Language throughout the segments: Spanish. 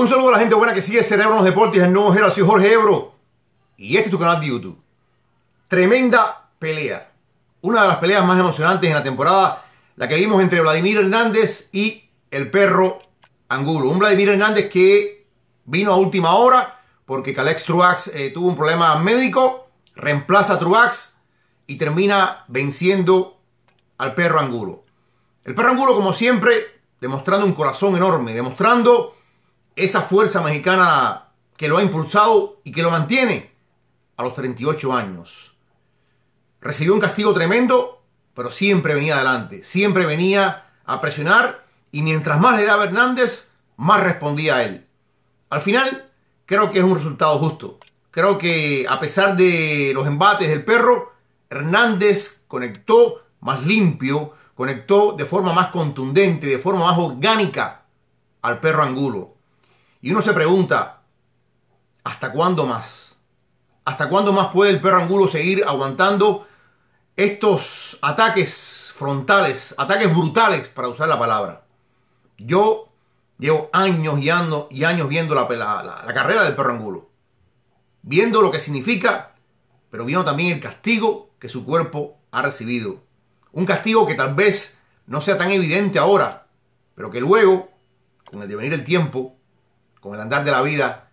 Un saludo a la gente buena que sigue Cerebros Deportes, en nuevo Gera, Jorge Ebro. Y este es tu canal de YouTube. Tremenda pelea. Una de las peleas más emocionantes en la temporada, la que vimos entre Vladimir Hernández y el perro Angulo. Un Vladimir Hernández que vino a última hora porque Calex Truax eh, tuvo un problema médico, reemplaza a Truax y termina venciendo al perro Angulo. El perro Angulo, como siempre, demostrando un corazón enorme, demostrando esa fuerza mexicana que lo ha impulsado y que lo mantiene a los 38 años. Recibió un castigo tremendo, pero siempre venía adelante, siempre venía a presionar y mientras más le daba Hernández, más respondía a él. Al final, creo que es un resultado justo. Creo que a pesar de los embates del perro, Hernández conectó más limpio, conectó de forma más contundente, de forma más orgánica al perro Angulo. Y uno se pregunta, ¿hasta cuándo más? ¿Hasta cuándo más puede el perro angulo seguir aguantando estos ataques frontales, ataques brutales, para usar la palabra? Yo llevo años y años, y años viendo la, la carrera del perro angulo, viendo lo que significa, pero viendo también el castigo que su cuerpo ha recibido. Un castigo que tal vez no sea tan evidente ahora, pero que luego, con el devenir del tiempo, con el andar de la vida,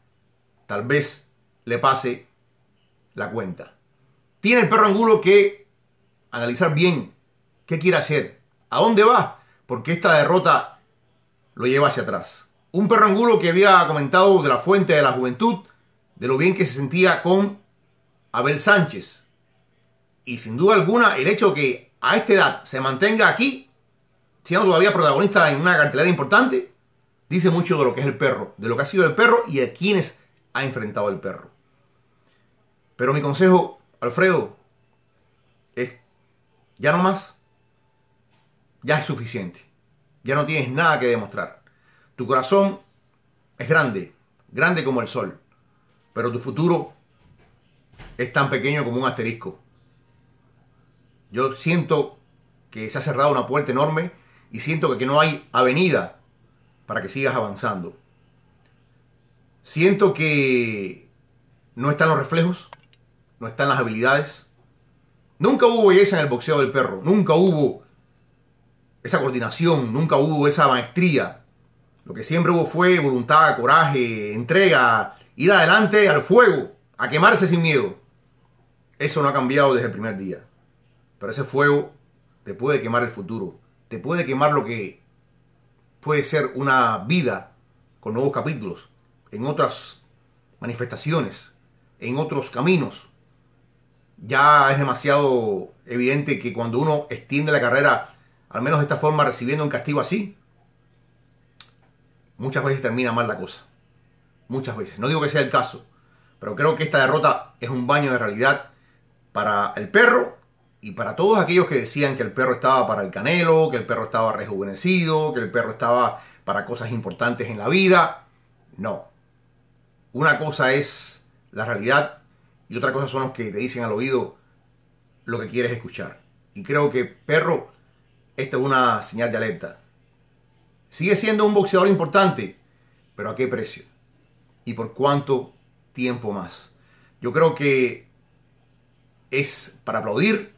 tal vez le pase la cuenta. Tiene el perro angulo que analizar bien qué quiere hacer, a dónde va, porque esta derrota lo lleva hacia atrás. Un perro angulo que había comentado de la fuente de la juventud, de lo bien que se sentía con Abel Sánchez. Y sin duda alguna, el hecho que a esta edad se mantenga aquí, siendo todavía protagonista en una cartelera importante, dice mucho de lo que es el perro, de lo que ha sido el perro y de quienes ha enfrentado el perro. Pero mi consejo, Alfredo, es ya no más, ya es suficiente, ya no tienes nada que demostrar. Tu corazón es grande, grande como el sol, pero tu futuro es tan pequeño como un asterisco. Yo siento que se ha cerrado una puerta enorme y siento que no hay avenida para que sigas avanzando. Siento que no están los reflejos, no están las habilidades. Nunca hubo belleza en el boxeo del perro, nunca hubo esa coordinación, nunca hubo esa maestría. Lo que siempre hubo fue voluntad, coraje, entrega, ir adelante al fuego, a quemarse sin miedo. Eso no ha cambiado desde el primer día. Pero ese fuego te puede quemar el futuro, te puede quemar lo que puede ser una vida con nuevos capítulos, en otras manifestaciones, en otros caminos. Ya es demasiado evidente que cuando uno extiende la carrera, al menos de esta forma, recibiendo un castigo así, muchas veces termina mal la cosa. Muchas veces. No digo que sea el caso, pero creo que esta derrota es un baño de realidad para el perro y para todos aquellos que decían que el perro estaba para el canelo, que el perro estaba rejuvenecido, que el perro estaba para cosas importantes en la vida, no. Una cosa es la realidad y otra cosa son los que te dicen al oído lo que quieres escuchar. Y creo que perro, esta es una señal de alerta. Sigue siendo un boxeador importante, pero ¿a qué precio? ¿Y por cuánto tiempo más? Yo creo que es para aplaudir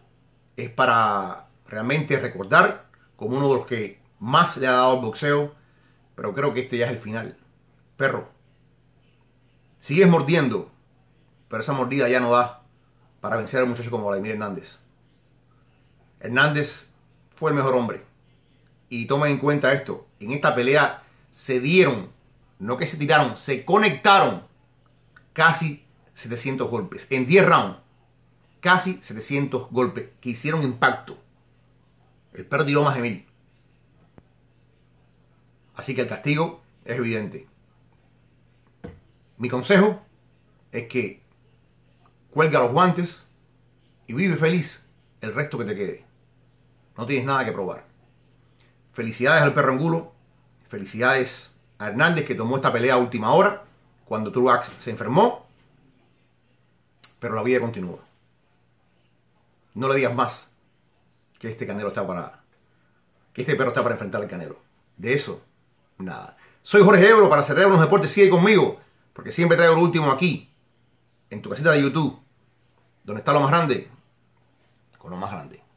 es para realmente recordar como uno de los que más le ha dado al boxeo, pero creo que este ya es el final. Perro, sigues mordiendo, pero esa mordida ya no da para vencer a un muchacho como Vladimir Hernández. Hernández fue el mejor hombre. Y toma en cuenta esto, en esta pelea se dieron, no que se tiraron, se conectaron casi 700 golpes en 10 rounds casi 700 golpes que hicieron impacto. El perro tiró más de mil. Así que el castigo es evidente. Mi consejo es que cuelga los guantes y vive feliz el resto que te quede. No tienes nada que probar. Felicidades al perro angulo. Felicidades a Hernández que tomó esta pelea a última hora cuando Truax se enfermó. Pero la vida continúa. No le digas más que este canelo está para. que este perro está para enfrentar al canelo. De eso, nada. Soy Jorge Ebro para cerrar unos deportes. Sigue conmigo, porque siempre traigo lo último aquí, en tu casita de YouTube, donde está lo más grande, con lo más grande.